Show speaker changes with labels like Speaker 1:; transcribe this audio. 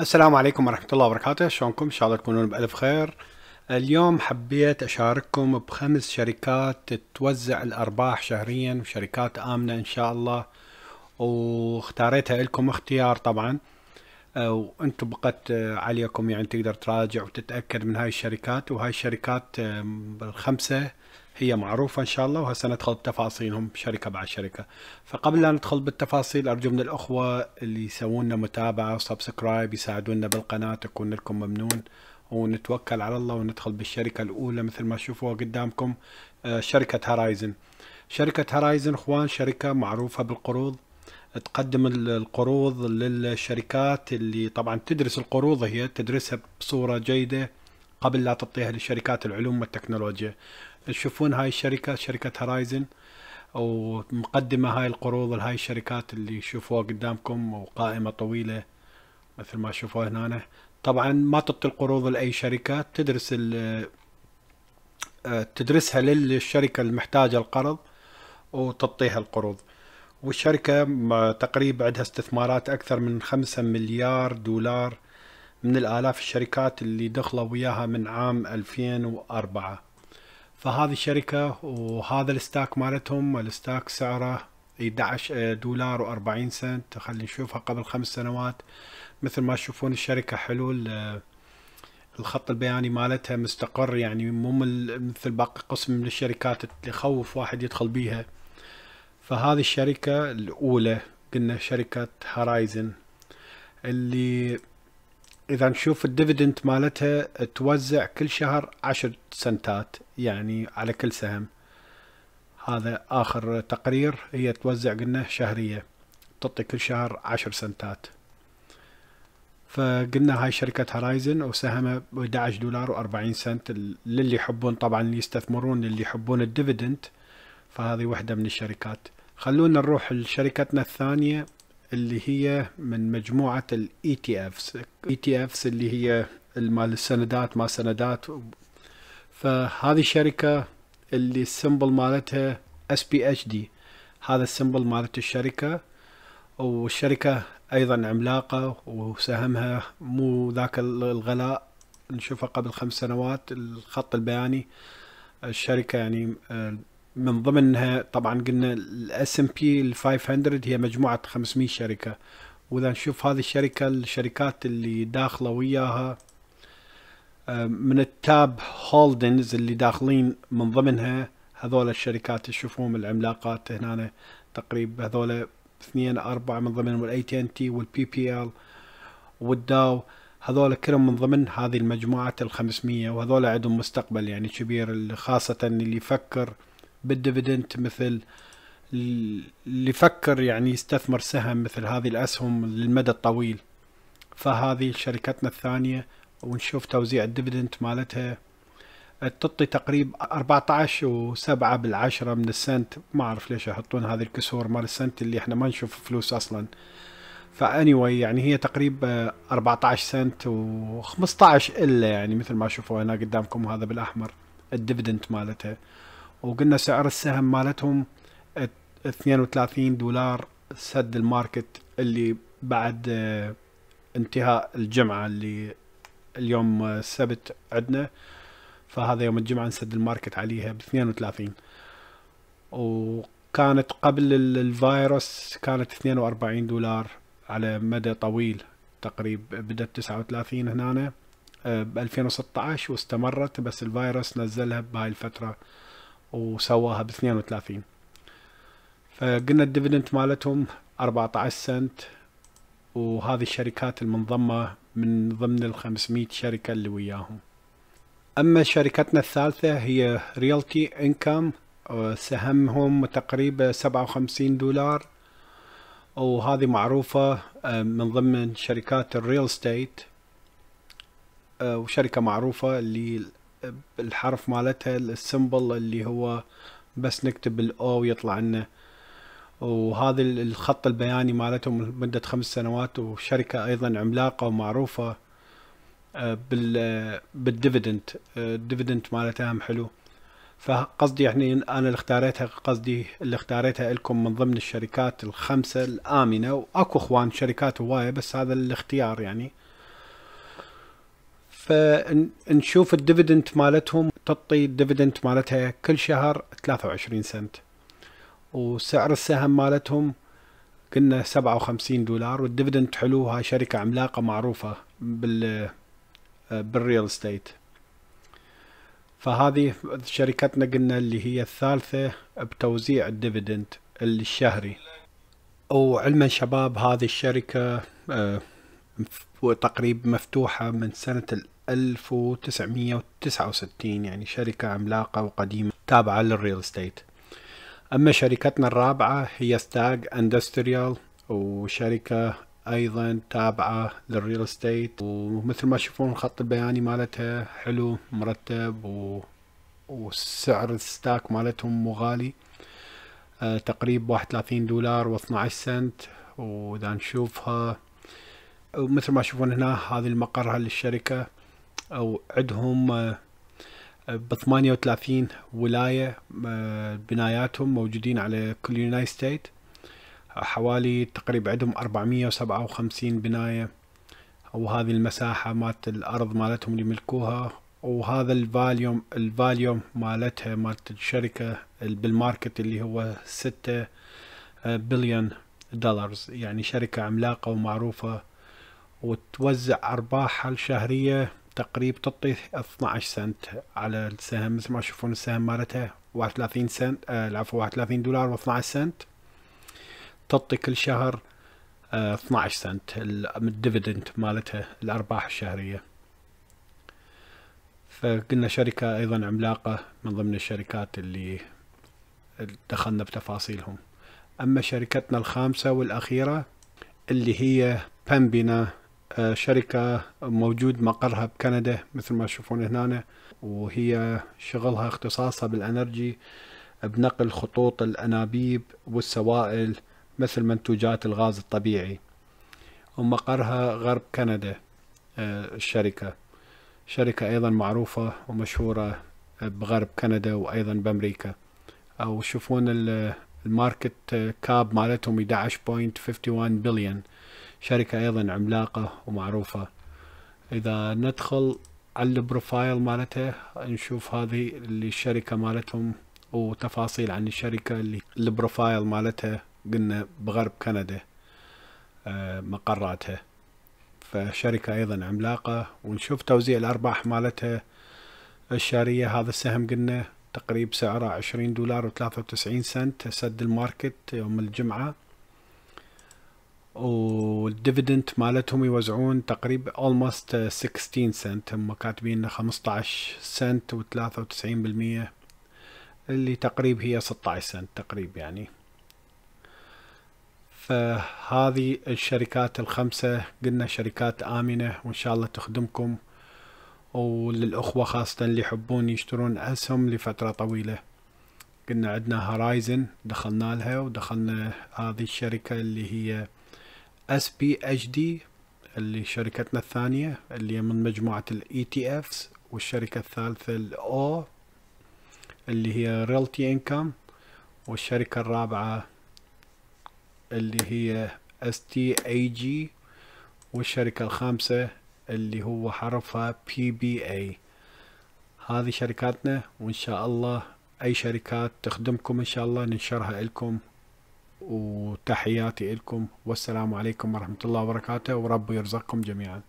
Speaker 1: السلام عليكم ورحمة الله وبركاته شلونكم إن شاء الله تكونون بألف خير اليوم حبيت أشارككم بخمس شركات توزع الأرباح شهريا وشركات آمنة إن شاء الله واختاريتها لكم اختيار طبعا وانتم بقت آه، عليكم يعني تقدر تراجع وتتاكد من هاي الشركات وهاي الشركات الخمسه هي معروفة إن شاء الله وهسه ندخل بتفاصيلهم شركة بعد شركة فقبل لا ندخل بالتفاصيل أرجو من الأخوة اللي يسوون متابعة وسبسكرايب يساعدونا بالقناة تكون لكم ممنون ونتوكل على الله وندخل بالشركة الأولى مثل ما تشوفوها قدامكم آه، شركة هرايزن شركة هرايزن إخوان شركة معروفة بالقروض تقدم القروض للشركات اللي طبعا تدرس القروض هي تدرسها بصوره جيده قبل لا تعطيها لشركات العلوم والتكنولوجيا تشوفون هاي الشركه شركه هرايزن ومقدمه هاي القروض لهاي الشركات اللي شوفوها قدامكم وقائمه طويله مثل ما تشوفوها هنا طبعا ما تعطي القروض لاي شركه تدرس آه، تدرسها للشركه المحتاجه القرض وتعطيها القروض والشركة تقريبا عندها استثمارات أكثر من خمسة مليار دولار من الآلاف الشركات اللي دخلوا وياها من عام 2004 فهذه الشركة وهذا الستاك مالتهم الستاك سعره 11 دولار و40 سنت خلينا نشوفها قبل خمس سنوات مثل ما تشوفون الشركة حلول الخط البياني مالتها مستقر يعني مو مثل باقي قسم من الشركات اللي يخوف واحد يدخل بيها فهذه الشركة الأولى قلنا شركة هورايزن اللي إذا نشوف الديفيدنت مالتها توزع كل شهر عشر سنتات يعني على كل سهم هذا آخر تقرير هي توزع قلنا شهرية تعطي كل شهر عشر سنتات فقلنا هاي شركة هورايزن وسهمها ب 11 دولار و40 سنت للي يحبون طبعا اللي يستثمرون اللي يحبون الديفيدنت فهذه واحدة من الشركات خلونا نروح لشركتنا الثانية اللي هي من مجموعة الـ ETFs ETFs اللي هي المال السندات ما سندات فهذه الشركة اللي السمبل مالتها SPHD هذا السمبل مالت الشركة والشركة أيضا عملاقة وسهمها مو ذاك الغلاء نشوفه قبل خمس سنوات الخط البياني الشركة يعني آه، من ضمنها طبعا قلنا الاس ام بي ال 500 هي مجموعه 500 شركه واذا نشوف هذه الشركه الشركات اللي داخله وياها آه، من التاب هولدنز اللي داخلين من ضمنها هذول الشركات تشوفهم العملاقات هنا تقريبا هذول اثنين اربعة من ضمنهم الاي تي ان تي والبي بي ال والداو هذول كلهم من ضمن هذه المجموعة الخمسمية وهذول عندهم مستقبل يعني كبير خاصة اللي يفكر بالديفيدنت مثل اللي يفكر يعني يستثمر سهم مثل هذه الأسهم للمدى الطويل فهذه شركتنا الثانية ونشوف توزيع الديفيدنت مالتها تعطي تقريب 14 و7 بالعشرة من السنت ما أعرف ليش يحطون هذه الكسور مال السنت اللي احنا ما نشوف فلوس أصلا فأنيوي يعني هي تقريب 14 سنت و15 إلا يعني مثل ما شوفوا هنا قدامكم هذا بالأحمر الديفيدنت مالتها وقلنا سعر السهم مالتهم 32 دولار سد الماركت اللي بعد آه، انتهاء الجمعة اللي اليوم آه، السبت عندنا فهذا يوم الجمعة نسد الماركت عليها ب 32 وكانت قبل الفيروس كانت 42 دولار على مدى طويل تقريب بدأت 39 هنا آه، ب 2016 واستمرت بس الفيروس نزلها بهاي الفترة وسواها ب 32 فقلنا الديفيدنت مالتهم 14 سنت وهذه الشركات المنضمة من ضمن ال 500 شركة اللي وياهم أما شركتنا الثالثة هي ريالتي إنكم سهمهم تقريبا 57 دولار وهذه معروفة آه، من ضمن شركات الريل ستيت آه، وشركة معروفة اللي بالحرف مالتها السمبل اللي هو بس نكتب الاو ويطلع لنا وهذا الخط البياني مالتهم مدة خمس سنوات وشركة أيضا عملاقة ومعروفة آه، بالديفيدنت الديفيدنت آه، مالتها هم حلو فقصدي يعني أنا اللي اختاريتها قصدي اللي اختاريتها لكم من ضمن الشركات الخمسة الآمنة وأكو إخوان شركات هواية بس هذا الاختيار يعني فنشوف الديفيدنت مالتهم تعطي الديفيدنت مالتها كل شهر 23 سنت وسعر السهم مالتهم قلنا 57 دولار والديفيدنت حلو هاي شركة عملاقة معروفة بال بالريال استيت فهذه شركتنا قلنا اللي هي الثالثة بتوزيع الديفيدنت الشهري وعلما شباب هذه الشركة آه، تقريبا مفتوحة من سنة 1969 يعني شركة عملاقة وقديمة تابعة للريل استيت أما شركتنا الرابعة هي ستاج اندستريال وشركة أيضا تابعة للريل استيت ومثل ما تشوفون الخط البياني مالتها حلو مرتب و... وسعر الستاك مالتهم مو غالي أه تقريب واحد وثلاثين دولار و12 سنت وإذا نشوفها ومثل ما تشوفون هنا هذه المقرها للشركة او عندهم آه، آه، ب 38 ولاية آه، بناياتهم موجودين على كل يونايتد ستيت حوالي تقريبا عندهم 457 بناية هذه المساحة مالت الأرض مالتهم اللي ملكوها وهذا الفاليوم الفاليوم مالتها مالت الشركة بالماركت اللي هو ستة بليون دولارز يعني شركة عملاقة ومعروفة وتوزع أرباحها الشهرية تقريب تعطي 12 سنت على السهم مثل ما تشوفون السهم مالتها 31 سنت آه، العفو 31 دولار و12 سنت تعطي كل شهر 12 آه، سنت الديفيدنت مالتها الارباح الشهريه فقلنا شركه ايضا عملاقه من ضمن الشركات اللي دخلنا بتفاصيلهم اما شركتنا الخامسه والاخيره اللي هي بامبينا آه، شركة موجود مقرها بكندا مثل ما تشوفون هنا وهي شغلها اختصاصها بالانرجي بنقل خطوط الانابيب والسوائل مثل منتوجات الغاز الطبيعي ومقرها غرب كندا آه، الشركة شركة أيضا معروفة ومشهورة بغرب كندا وأيضا بأمريكا أو تشوفون الماركت كاب مالتهم 11.51 بليون شركة أيضا عملاقة ومعروفة إذا ندخل على البروفايل مالته نشوف هذه الشركة مالتهم وتفاصيل عن الشركة اللي البروفايل مالتها قلنا بغرب كندا آه، مقراتها فشركة أيضا عملاقة ونشوف توزيع الأرباح مالتها الشارية هذا السهم قلنا تقريب سعره عشرين دولار وثلاثة وتسعين سنت سد الماركت يوم الجمعة والديفيدنت مالتهم يوزعون تقريبا اولموست 16 سنت هم كاتبين 15 سنت و93% اللي تقريب هي 16 سنت تقريب يعني فهذه الشركات الخمسة قلنا شركات آمنة وإن شاء الله تخدمكم وللأخوة خاصة اللي يحبون يشترون أسهم لفترة طويلة قلنا عندنا هورايزن دخلنا لها ودخلنا هذه الشركة اللي هي اس بي اتش دي اللي شركتنا الثانية اللي من مجموعة الاي تي افس والشركة الثالثة الاو اللي هي ريلتي انكم والشركة الرابعة اللي هي اس تي اي جي والشركة الخامسة اللي هو حرفها بي بي اي هذه شركاتنا وان شاء الله اي شركات تخدمكم ان شاء الله ننشرها لكم وتحياتي لكم والسلام عليكم ورحمة الله وبركاته ورب يرزقكم جميعاً